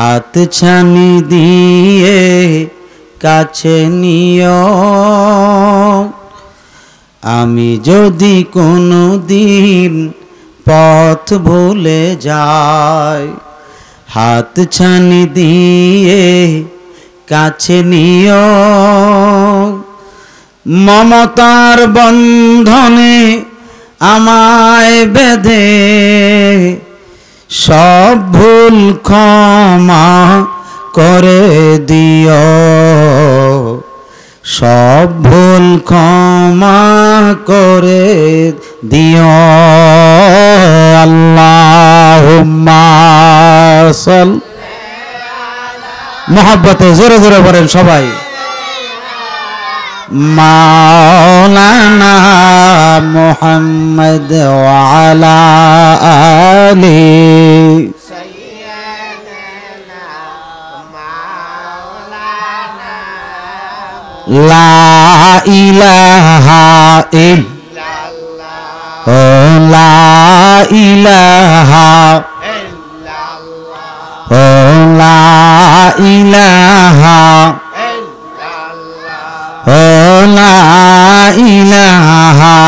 হাত ছানি দিয়ে কাছে নিও আমি যদি কোনো দিন পথ ভুলে যাই হাত ছানি দিয়ে কাছে নিও মমতার বন্ধনে আমায় বেঁধে সব ভুল ক্ষমা করে দিও সব ভুল ক্ষমা করে দিও আল্লাহ মহাব্বতে জোরে জোরে বলেন সবাই مولانا محمد وعلى آله سيدنا مولانا لا إله إلا الله لا إله إلا الله لا إله ইলাহা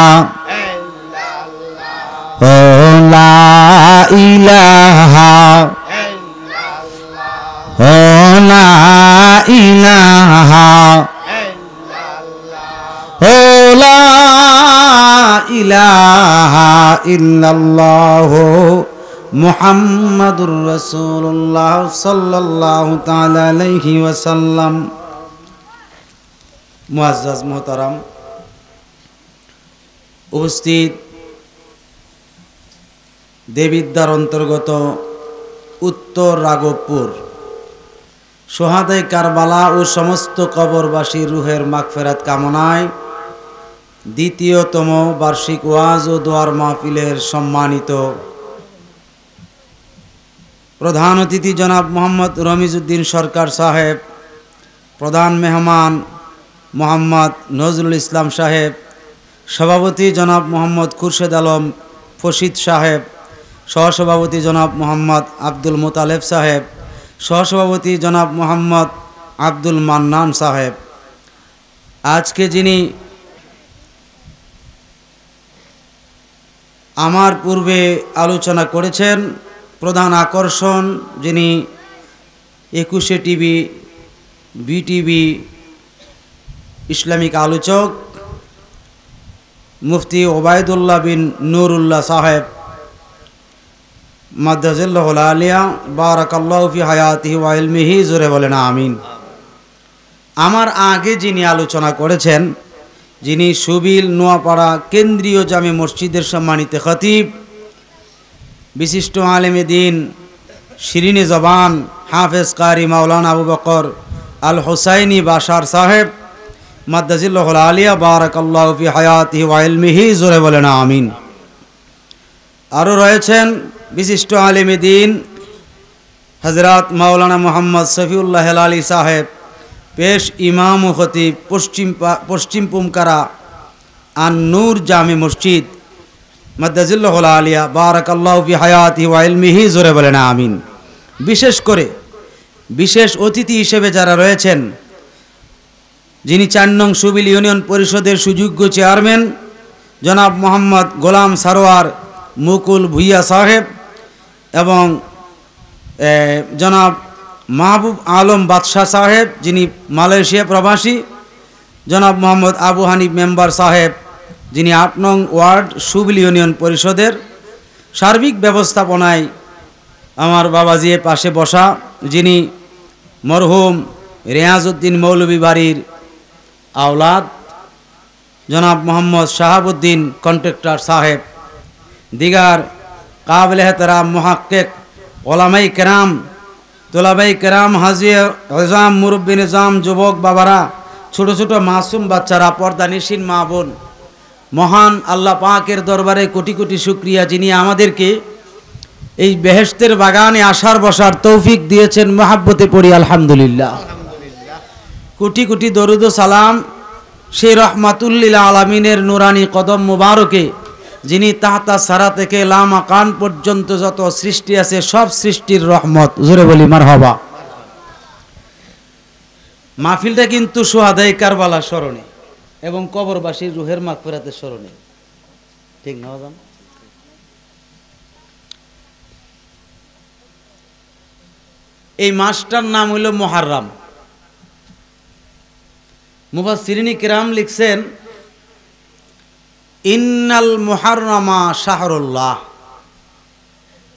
ও লা ইলাহা ও লা ইলাহা ও লা ইল্লাল্লাহ মুহাম্মাদুর রাসূলুল্লাহ সাল্লাল্লাহু তাআলা আলাইহি ওয়াসাল্লাম মোয়াজ মোহতারাম উপস্থিত দেবিদ্যার অন্তর্গত উত্তর রাঘবপুর সোহাদাই কারবালা ও সমস্ত কবরবাসী রুহের মাগফেরাত কামনায় দ্বিতীয়তম বার্ষিক ওয়াজ ও দোয়ার মাহফিলের সম্মানিত প্রধান অতিথি জনাব মোহাম্মদ রমিজ উদ্দিন সরকার সাহেব প্রধান মেহমান মোহাম্মদ নজরুল ইসলাম সাহেব সভাপতি জনাব মোহাম্মদ খুরশেদ আলম ফশিদ সাহেব সহসভাপতি জনাব মোহাম্মদ আব্দুল মোতালেব সাহেব সহসভাপতি জনাব মোহাম্মদ আব্দুল মান্নান সাহেব আজকে যিনি আমার পূর্বে আলোচনা করেছেন প্রধান আকর্ষণ যিনি একুশে টিভি বিটিভি ইসলামিক আলোচক মুফতি ওবায়দুল্লাহ বিন নুরুল্লাহ সাহেব মাদ্রাজুল্লাহুল আলিয়া বারাকাল্লাহফি হায়াতি মিহি জোরে বলেন আমিন আমার আগে যিনি আলোচনা করেছেন যিনি সুবিল নোয়াপাড়া কেন্দ্রীয় জামে মসজিদের সম্মানিত খতিব বিশিষ্ট আলেমে দিন শিরিনে জবান হাফেজ কারি মাওলানা আবু বকর আল হোসাইনি বাশার সাহেব আলিয়া হায়াতি ওয়াইলমিহি জোরে আমিন আরও রয়েছেন বিশিষ্ট আলিমী দিন হজরত মাওলানা মোহাম্মদ শফিউল্লাহ আলী সাহেব পেশ ইমাম খতিব পশ্চিম পশ্চিম পুমকারা আন নূর জামি মসজিদ মাদ্দাজিল্লাহুল আলিয়া বারাকাল্লাহ হায়াত হায়াতি ওয়াইলমিহি জোরে বলেন আমিন বিশেষ করে বিশেষ অতিথি হিসেবে যারা রয়েছেন যিনি চার নং সুবিল ইউনিয়ন পরিষদের সুযোগ্য চেয়ারম্যান জনাব মোহাম্মদ গোলাম সারোয়ার মুকুল ভুইয়া সাহেব এবং জনাব মাহবুব আলম বাদশাহ সাহেব যিনি মালয়েশিয়া প্রবাসী জনাব মোহাম্মদ আবু হানিফ মেম্বার সাহেব যিনি আট নং ওয়ার্ড সুবিল ইউনিয়ন পরিষদের সার্বিক ব্যবস্থাপনায় আমার বাবাজিয়ে পাশে বসা যিনি মরহুম রেয়াজউদ্দিন মৌলভী বাড়ির আওলাদ জনাব মোহাম্মদ শাহাবুদ্দিন কন্ট্রাক্টর সাহেব দিগার কাবিল এহতরাম মহাক্কেক ওলামাই কেরাম তোলাবাই কেরাম হাজি হজাম মুরব্বী নিজাম যুবক বাবারা ছোট ছোট মাসুম বাচ্চারা পর্দা নিশিন মা বোন মহান আল্লাহ পাকের দরবারে কোটি কোটি শুক্রিয়া যিনি আমাদেরকে এই বেহেস্তের বাগানে আসার বসার তৌফিক দিয়েছেন মহাব্বতে পড়ি আলহামদুলিল্লাহ কোটি কোটি দরুদ সালাম সেই রহমাতুল্লিল আলমিনের নুরানি কদম মুবারকে যিনি তাহতা সারা থেকে লামা কান পর্যন্ত যত সৃষ্টি আছে সব সৃষ্টির রহমত জোরে বলি মার হবা মাহফিলটা কিন্তু সোহাদাই কারবালা স্মরণে এবং কবরবাসীর রুহের ফেরাতে স্মরণে ঠিক না জান এই মাসটার নাম হইল মহারাম মুফাসিরিনী কিরাম লিখছেন ইন্নাল মোহারমা শাহরুল্লাহ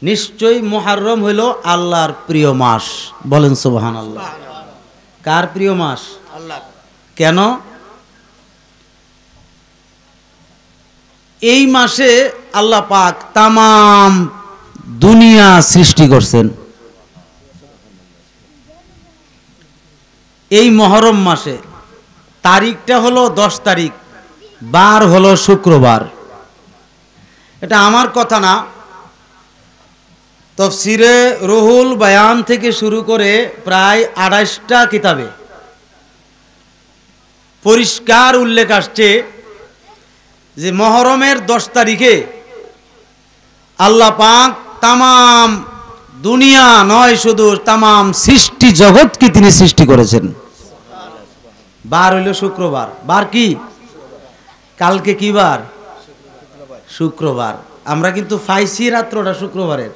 নিশ্চয়ই মোহারম হইল আল্লাহর প্রিয় মাস বলেন সুবাহান আল্লাহ কার প্রিয় মাস আল্লাহ কেন এই মাসে আল্লাহ পাক তাম দুনিয়া সৃষ্টি করছেন এই মহরম মাসে তারিখটা হলো দশ তারিখ বার হলো শুক্রবার এটা আমার কথা না তফসিরে রুহুল বায়ান থেকে শুরু করে প্রায় আড়াইশটা কিতাবে পরিষ্কার উল্লেখ আসছে যে মহরমের দশ তারিখে আল্লাহ পাক তামাম দুনিয়া নয় শুধু তামাম সৃষ্টি জগৎকে তিনি সৃষ্টি করেছেন বার হইল শুক্রবার বার কি কালকে কি বার শুক্রবার আমরা কিন্তু ফাইসি রাত্রটা শুক্রবারের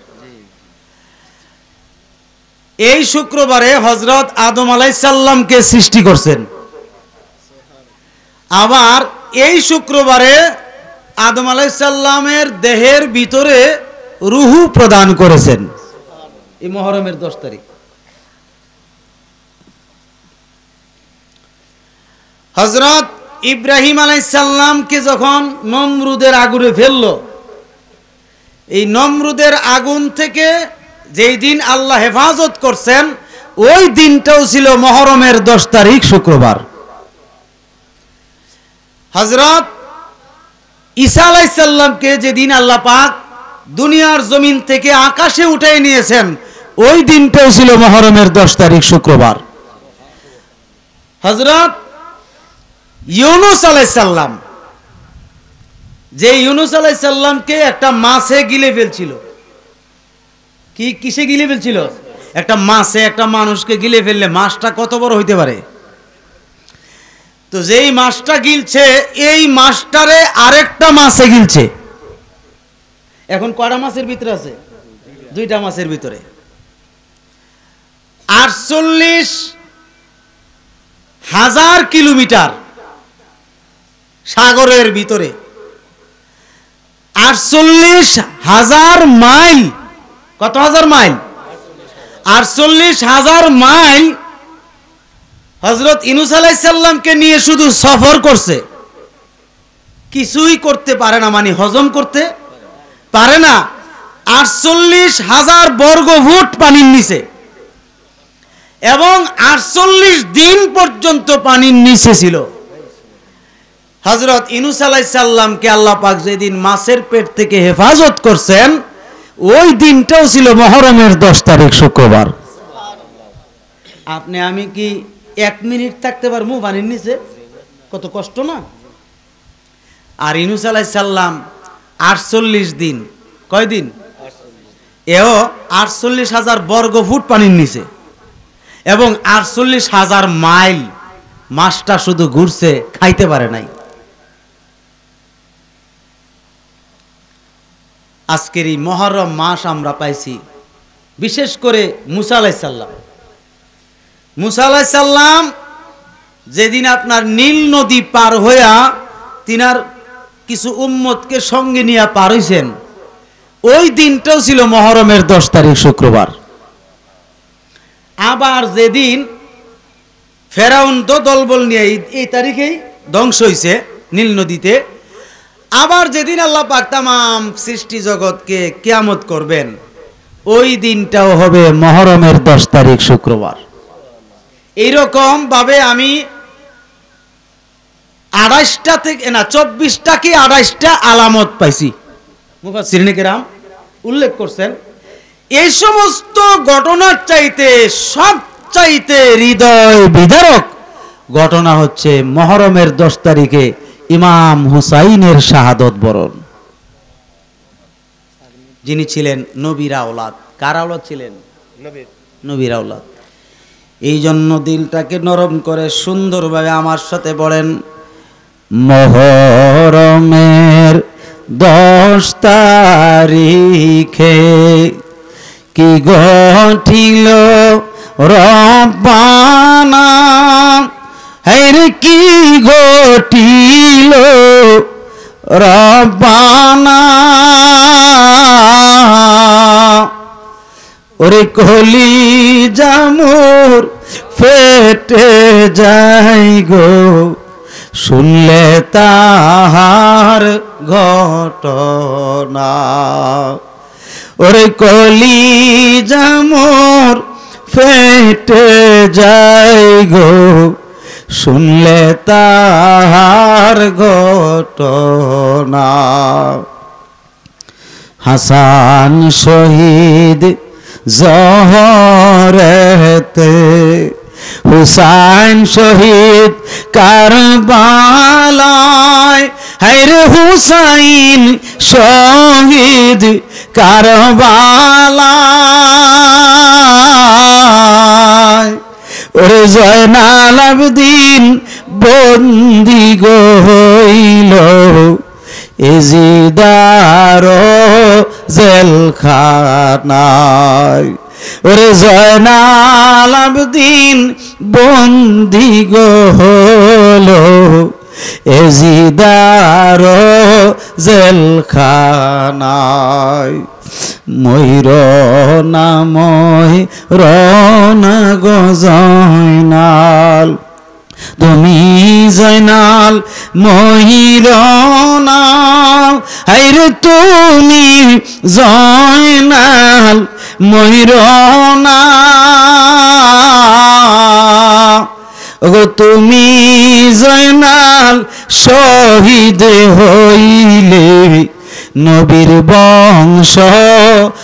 এই শুক্রবারে হজরত আদম আলাইসাল্লামকে সৃষ্টি করছেন আবার এই শুক্রবারে আদম আলাইসাল্লামের দেহের ভিতরে রুহু প্রদান করেছেন এই মহরমের দশ তারিখ হজরত ইব্রাহিম আলাইসাল্লামকে যখন নমরুদের আগুনে ফেলল এই নমরুদের আগুন থেকে যেই দিন আল্লাহ হেফাজত করছেন ওই দিনটাও ছিল মহরমের দশ তারিখ শুক্রবার হজরত ঈসা আলাইসাল্লামকে যেদিন আল্লাহ পাক দুনিয়ার জমিন থেকে আকাশে উঠে নিয়েছেন ওই দিনটাও ছিল মহরমের দশ তারিখ শুক্রবার হজরত ইউনুস আলাইসাল্লাম যে ইউনুস আলাইসাল্লামকে একটা মাছে গিলে ফেলছিল কি কিসে গিলে ফেলছিল একটা মাছে একটা মানুষকে গিলে ফেললে মাছটা কত বড় হইতে পারে তো যেই মাছটা গিলছে এই মাছটারে আরেকটা মাছে গিলছে এখন কটা মাছের ভিতরে আছে দুইটা মাছের ভিতরে আটচল্লিশ হাজার কিলোমিটার সাগরের ভিতরে আটচল্লিশ হাজার মাইল কত হাজার মাইল আটচল্লিশ হাজার মাইল হজরত ইনুস আলাইসাল্লামকে নিয়ে শুধু সফর করছে কিছুই করতে পারে না মানে হজম করতে পারে না আটচল্লিশ হাজার বর্গ ফুট পানির নিচে এবং আটচল্লিশ দিন পর্যন্ত পানির নিচে ছিল হজরত ইনুস আলাইসাল্লামকে আল্লাহ পাক যেদিন মাছের পেট থেকে হেফাজত করছেন ওই দিনটাও ছিল মহরমের দশ তারিখ শুক্রবার আপনি আমি কি এক মিনিট থাকতে পারবো বানির নিচে কত কষ্ট না আর ইনুস আলাইসাল্লাম আটচল্লিশ দিন কয়দিন এও আটচল্লিশ হাজার বর্গ ফুট পানির নিচে এবং আটচল্লিশ হাজার মাইল মাছটা শুধু ঘুরছে খাইতে পারে নাই আজকের এই মহরম মাস আমরা পাইছি বিশেষ করে মুসা আলাইসাল্লাম যেদিন আপনার নীল নদী পার হইয়া তিনার কিছু উম্মতকে সঙ্গে নিয়ে পার হইছেন ওই দিনটাও ছিল মহরমের দশ তারিখ শুক্রবার আবার যেদিন ফেরাউন তো দলবল নিয়ে এই তারিখেই ধ্বংস হয়েছে নীল নদীতে আবার যেদিন আল্লাহ পাক তাম সৃষ্টি জগৎকে কেয়ামত করবেন ওই দিনটাও হবে মহরমের দশ তারিখ শুক্রবার এইরকম ভাবে আমি আড়াইশটা থেকে না চব্বিশটা কি আড়াইশটা আলামত পাইছি শ্রীনিকেরাম উল্লেখ করছেন এই সমস্ত ঘটনার চাইতে সব চাইতে হৃদয় বিধারক ঘটনা হচ্ছে মহরমের দশ তারিখে ইমাম হুসাইনের শাহাদত বরণ যিনি ছিলেন নবীর আওলাদ কার আওলাদ ছিলেন নবীর আওলাদ এই জন্য দিলটাকে নরম করে সুন্দরভাবে আমার সাথে বলেন মহরমের দশ তারিখে কি ঘটিল রানা হেরে কি ঘটিল রবানা ওরে কলি জামুর ফেটে যাই গো শুনলে তাহার ঘটনা ওরে কলি জামুর ফেটে যাই গো শুনলে তাহার ঘটনা হাসান শহীদ জহরেতে হুসাইন শহীদ কারবালায় হাইরে হুসাইন শহীদ কারবালায় ওরে জয়নাল আবদিন বন্দি গো হইল এজিদার জেলখানায় ওরে জয়নাল আবদিন বন্দি গল হলো এজিদার জেলখানায় ময়ূর নাময় রন গজনাল তুমি জয়নাল ময়ূর নাম হাইরে তুমি জয়নাল ময়ূর নাম ও তুমি জয়নাল শহীদ হইলে নবীর বংশ